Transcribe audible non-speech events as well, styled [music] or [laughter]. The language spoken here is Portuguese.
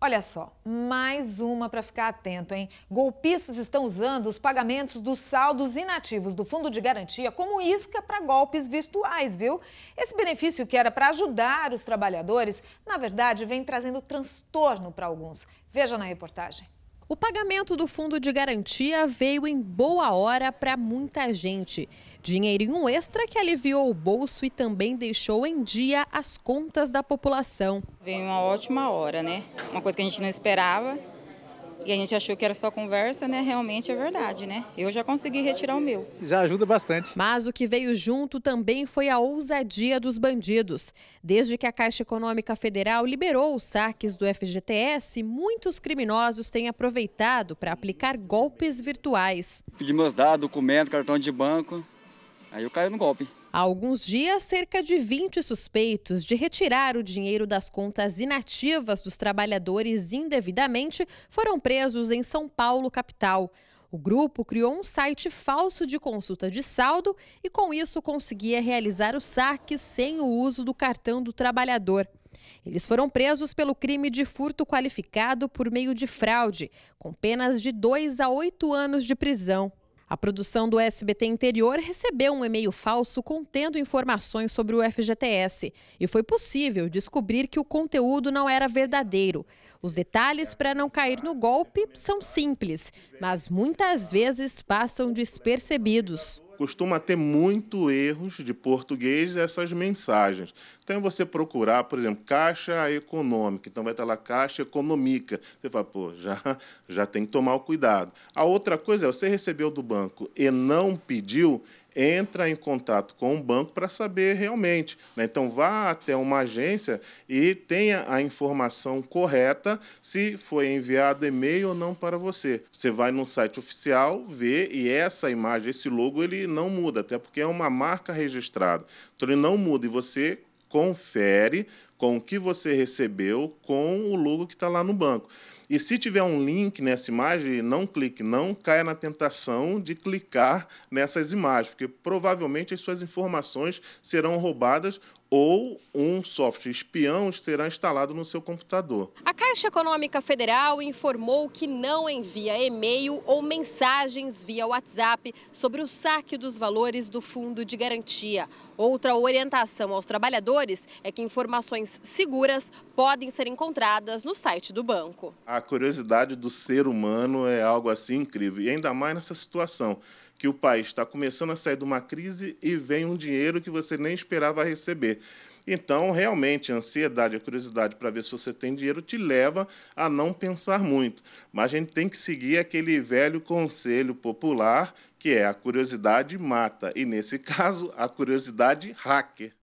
Olha só, mais uma para ficar atento, hein? Golpistas estão usando os pagamentos dos saldos inativos do Fundo de Garantia como isca para golpes virtuais, viu? Esse benefício que era para ajudar os trabalhadores, na verdade, vem trazendo transtorno para alguns. Veja na reportagem. O pagamento do fundo de garantia veio em boa hora para muita gente. Dinheirinho extra que aliviou o bolso e também deixou em dia as contas da população. Veio uma ótima hora, né? Uma coisa que a gente não esperava. E a gente achou que era só conversa, né? Realmente é verdade, né? Eu já consegui retirar o meu. Já ajuda bastante. Mas o que veio junto também foi a ousadia dos bandidos. Desde que a Caixa Econômica Federal liberou os saques do FGTS, muitos criminosos têm aproveitado para aplicar golpes virtuais. Pedi meus dados, documento, cartão de banco, aí eu caí no golpe. Há alguns dias, cerca de 20 suspeitos de retirar o dinheiro das contas inativas dos trabalhadores indevidamente foram presos em São Paulo, capital. O grupo criou um site falso de consulta de saldo e, com isso, conseguia realizar o saque sem o uso do cartão do trabalhador. Eles foram presos pelo crime de furto qualificado por meio de fraude, com penas de 2 a 8 anos de prisão. A produção do SBT Interior recebeu um e-mail falso contendo informações sobre o FGTS e foi possível descobrir que o conteúdo não era verdadeiro. Os detalhes para não cair no golpe são simples, mas muitas vezes passam despercebidos costuma ter muito erros de português essas mensagens. Então é você procurar, por exemplo, caixa econômica, então vai estar lá caixa econômica. Você fala, pô, já, já tem que tomar o cuidado. A outra coisa é você recebeu do banco e não pediu, entra em contato com o banco para saber realmente. Né? Então, vá até uma agência e tenha a informação correta se foi enviado e-mail ou não para você. Você vai no site oficial, vê e essa imagem, esse logo, ele não muda, até porque é uma marca registrada. Então, ele não muda e você confere com o que você recebeu com o logo que está lá no banco. E se tiver um link nessa imagem, não clique, não caia na tentação de clicar nessas imagens, porque provavelmente as suas informações serão roubadas ou um software espião será instalado no seu computador. A Caixa Econômica Federal informou que não envia e-mail ou mensagens via WhatsApp sobre o saque dos valores do fundo de garantia. Outra orientação aos trabalhadores é que informações seguras podem ser encontradas no site do banco. A curiosidade do ser humano é algo assim incrível, e ainda mais nessa situação que o país está começando a sair de uma crise e vem um dinheiro que você nem esperava receber. Então, realmente, a ansiedade, a curiosidade para ver se você tem dinheiro te leva a não pensar muito. Mas a gente tem que seguir aquele velho conselho popular que é a curiosidade mata. E nesse [laughs] caso, a curiosidade hacker.